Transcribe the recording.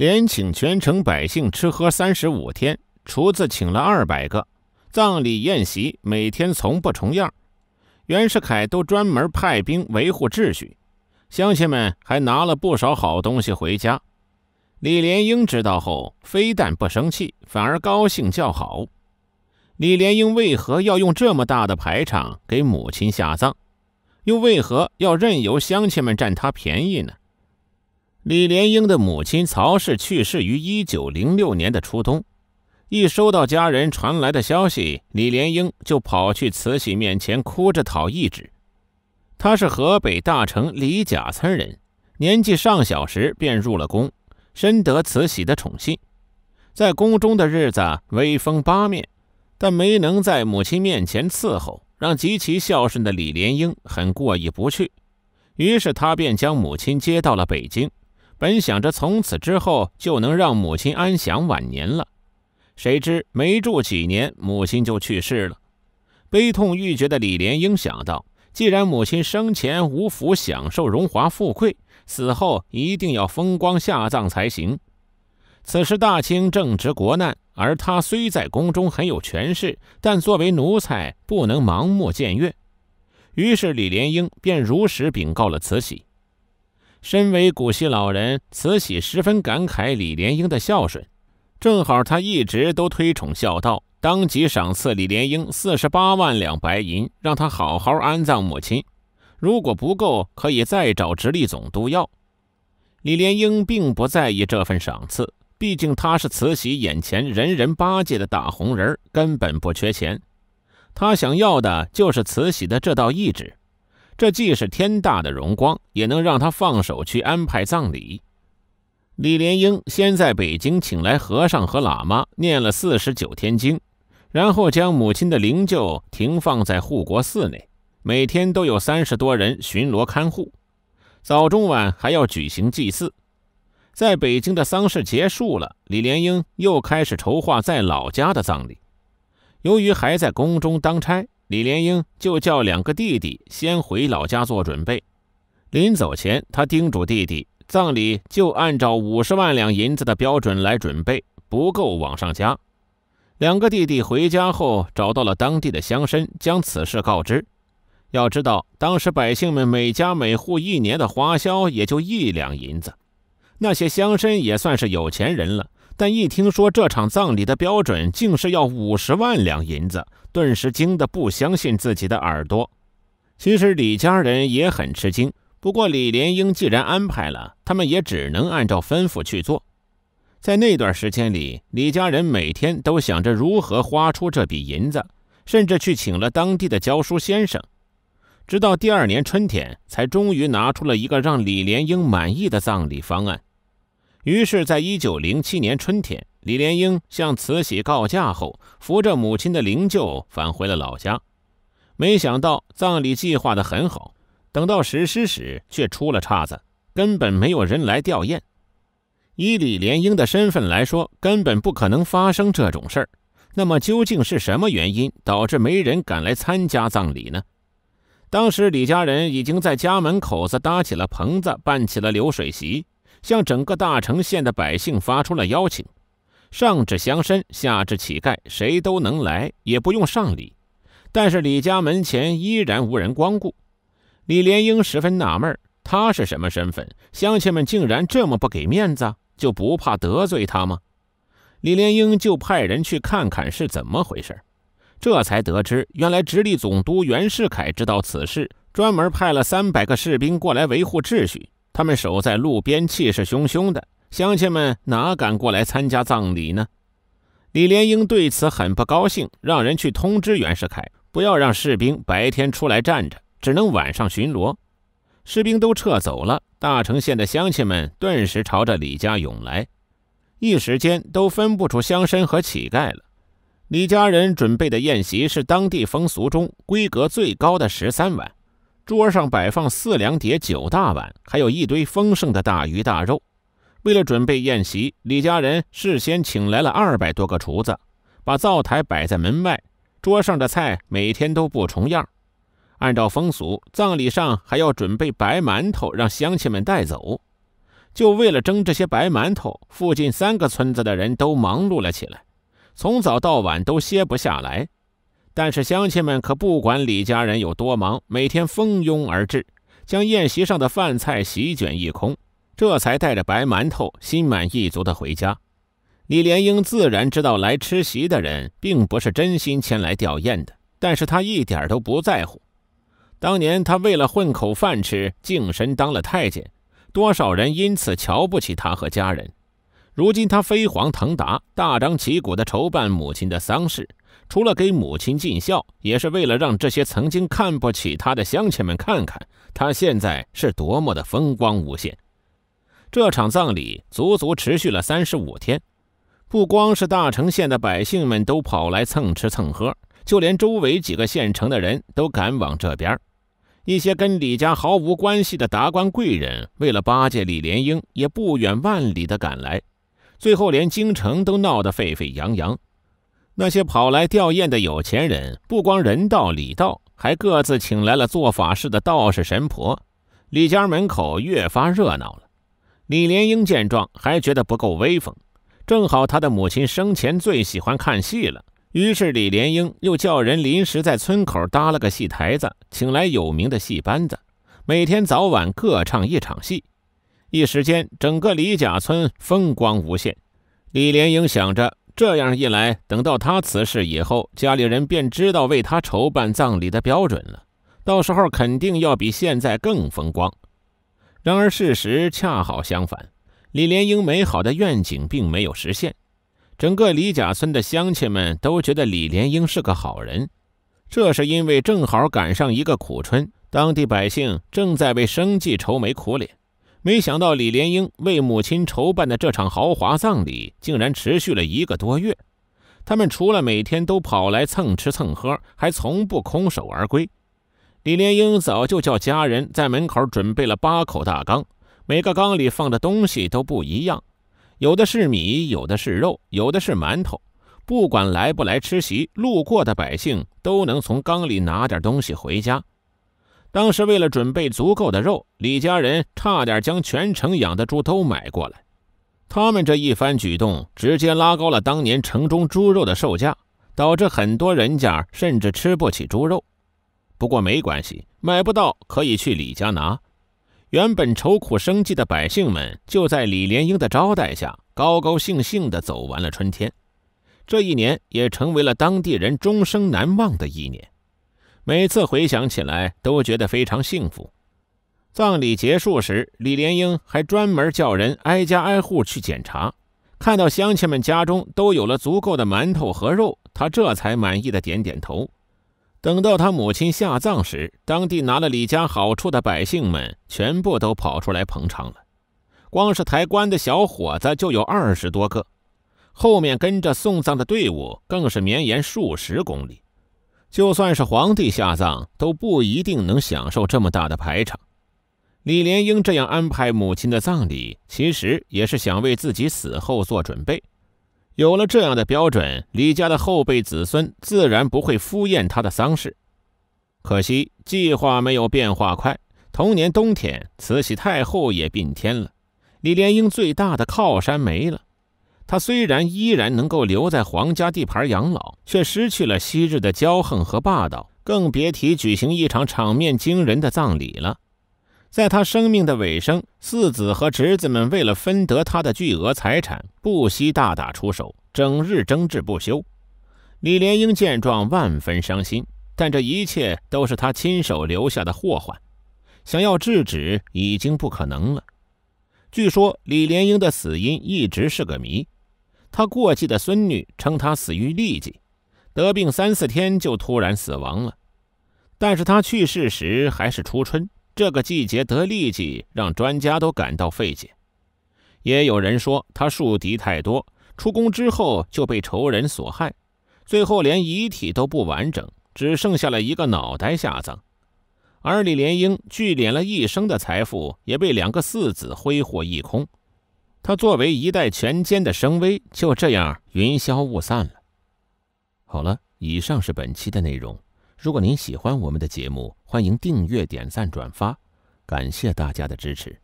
连请全城百姓吃喝三十五天，厨子请了二百个，葬礼宴席每天从不重样，袁世凯都专门派兵维护秩序，乡亲们还拿了不少好东西回家。李莲英知道后，非但不生气，反而高兴叫好。李莲英为何要用这么大的排场给母亲下葬，又为何要任由乡亲们占他便宜呢？李莲英的母亲曹氏去世于一九零六年的初冬，一收到家人传来的消息，李莲英就跑去慈禧面前哭着讨懿旨。他是河北大城李甲村人，年纪尚小时便入了宫，深得慈禧的宠信，在宫中的日子威风八面，但没能在母亲面前伺候，让极其孝顺的李莲英很过意不去，于是他便将母亲接到了北京。本想着从此之后就能让母亲安享晚年了，谁知没住几年，母亲就去世了。悲痛欲绝的李莲英想到，既然母亲生前无福享受荣华富贵，死后一定要风光下葬才行。此时大清正值国难，而他虽在宫中很有权势，但作为奴才不能盲目僭越。于是李莲英便如实禀告了慈禧。身为古稀老人，慈禧十分感慨李莲英的孝顺。正好他一直都推崇孝道，当即赏赐李莲英四十八万两白银，让他好好安葬母亲。如果不够，可以再找直隶总督要。李莲英并不在意这份赏赐，毕竟他是慈禧眼前人人巴结的大红人，根本不缺钱。他想要的就是慈禧的这道懿旨。这既是天大的荣光，也能让他放手去安排葬礼。李莲英先在北京请来和尚和喇嘛念了四十九天经，然后将母亲的灵柩停放在护国寺内，每天都有三十多人巡逻看护，早中晚还要举行祭祀。在北京的丧事结束了，李莲英又开始筹划在老家的葬礼。由于还在宫中当差。李莲英就叫两个弟弟先回老家做准备。临走前，他叮嘱弟弟，葬礼就按照五十万两银子的标准来准备，不够往上加。两个弟弟回家后，找到了当地的乡绅，将此事告知。要知道，当时百姓们每家每户一年的花销也就一两银子，那些乡绅也算是有钱人了。但一听说这场葬礼的标准竟是要五十万两银子，顿时惊得不相信自己的耳朵。其实李家人也很吃惊，不过李莲英既然安排了，他们也只能按照吩咐去做。在那段时间里，李家人每天都想着如何花出这笔银子，甚至去请了当地的教书先生，直到第二年春天，才终于拿出了一个让李莲英满意的葬礼方案。于是，在一九零七年春天，李莲英向慈禧告假后，扶着母亲的灵柩返回了老家。没想到，葬礼计划得很好，等到实施时却出了岔子，根本没有人来吊唁。以李莲英的身份来说，根本不可能发生这种事儿。那么，究竟是什么原因导致没人敢来参加葬礼呢？当时，李家人已经在家门口子搭起了棚子，办起了流水席。向整个大城县的百姓发出了邀请，上至乡绅，下至乞丐，谁都能来，也不用上礼。但是李家门前依然无人光顾，李莲英十分纳闷：他是什么身份？乡亲们竟然这么不给面子，就不怕得罪他吗？李莲英就派人去看看是怎么回事，这才得知，原来直隶总督袁世凯知道此事，专门派了三百个士兵过来维护秩序。他们守在路边，气势汹汹的乡亲们哪敢过来参加葬礼呢？李莲英对此很不高兴，让人去通知袁世凯，不要让士兵白天出来站着，只能晚上巡逻。士兵都撤走了，大城县的乡亲们顿时朝着李家涌来，一时间都分不出乡绅和乞丐了。李家人准备的宴席是当地风俗中规格最高的十三碗。桌上摆放四两碟、九大碗，还有一堆丰盛的大鱼大肉。为了准备宴席，李家人事先请来了二百多个厨子，把灶台摆在门外。桌上的菜每天都不重样。按照风俗，葬礼上还要准备白馒头，让乡亲们带走。就为了蒸这些白馒头，附近三个村子的人都忙碌了起来，从早到晚都歇不下来。但是乡亲们可不管李家人有多忙，每天蜂拥而至，将宴席上的饭菜席卷一空，这才带着白馒头心满意足地回家。李莲英自然知道来吃席的人并不是真心前来吊唁的，但是他一点都不在乎。当年他为了混口饭吃，净身当了太监，多少人因此瞧不起他和家人。如今他飞黄腾达，大张旗鼓地筹办母亲的丧事。除了给母亲尽孝，也是为了让这些曾经看不起他的乡亲们看看，他现在是多么的风光无限。这场葬礼足足持续了三十五天，不光是大城县的百姓们都跑来蹭吃蹭喝，就连周围几个县城的人都赶往这边。一些跟李家毫无关系的达官贵人，为了巴结李莲英，也不远万里的赶来，最后连京城都闹得沸沸扬扬。那些跑来吊唁的有钱人，不光人到礼到，还各自请来了做法事的道士、神婆。李家门口越发热闹了。李莲英见状，还觉得不够威风。正好他的母亲生前最喜欢看戏了，于是李莲英又叫人临时在村口搭了个戏台子，请来有名的戏班子，每天早晚各唱一场戏。一时间，整个李家村风光无限。李莲英想着。这样一来，等到他辞世以后，家里人便知道为他筹办葬礼的标准了。到时候肯定要比现在更风光。然而事实恰好相反，李莲英美好的愿景并没有实现。整个李家村的乡亲们都觉得李莲英是个好人，这是因为正好赶上一个苦春，当地百姓正在为生计愁眉苦脸。没想到李莲英为母亲筹办的这场豪华葬礼竟然持续了一个多月，他们除了每天都跑来蹭吃蹭喝，还从不空手而归。李莲英早就叫家人在门口准备了八口大缸，每个缸里放的东西都不一样，有的是米，有的是肉，有的是馒头。不管来不来吃席，路过的百姓都能从缸里拿点东西回家。当时为了准备足够的肉，李家人差点将全城养的猪都买过来。他们这一番举动，直接拉高了当年城中猪肉的售价，导致很多人家甚至吃不起猪肉。不过没关系，买不到可以去李家拿。原本愁苦生计的百姓们，就在李莲英的招待下，高高兴兴地走完了春天。这一年也成为了当地人终生难忘的一年。每次回想起来，都觉得非常幸福。葬礼结束时，李莲英还专门叫人挨家挨户去检查，看到乡亲们家中都有了足够的馒头和肉，他这才满意的点点头。等到他母亲下葬时，当地拿了李家好处的百姓们全部都跑出来捧场了，光是抬棺的小伙子就有二十多个，后面跟着送葬的队伍更是绵延数十公里。就算是皇帝下葬，都不一定能享受这么大的排场。李莲英这样安排母亲的葬礼，其实也是想为自己死后做准备。有了这样的标准，李家的后辈子孙自然不会敷衍他的丧事。可惜计划没有变化快，同年冬天，慈禧太后也病天了，李莲英最大的靠山没了。他虽然依然能够留在皇家地盘养老，却失去了昔日的骄横和霸道，更别提举行一场场面惊人的葬礼了。在他生命的尾声，四子和侄子们为了分得他的巨额财产，不惜大打出手，整日争执不休。李莲英见状，万分伤心，但这一切都是他亲手留下的祸患，想要制止已经不可能了。据说李莲英的死因一直是个谜。他过继的孙女称他死于痢疾，得病三四天就突然死亡了。但是他去世时还是初春，这个季节得痢疾让专家都感到费解。也有人说他树敌太多，出宫之后就被仇人所害，最后连遗体都不完整，只剩下了一个脑袋下葬。而李莲英聚敛了一生的财富，也被两个四子挥霍一空。他作为一代拳歼的声威，就这样云消雾散了。好了，以上是本期的内容。如果您喜欢我们的节目，欢迎订阅、点赞、转发，感谢大家的支持。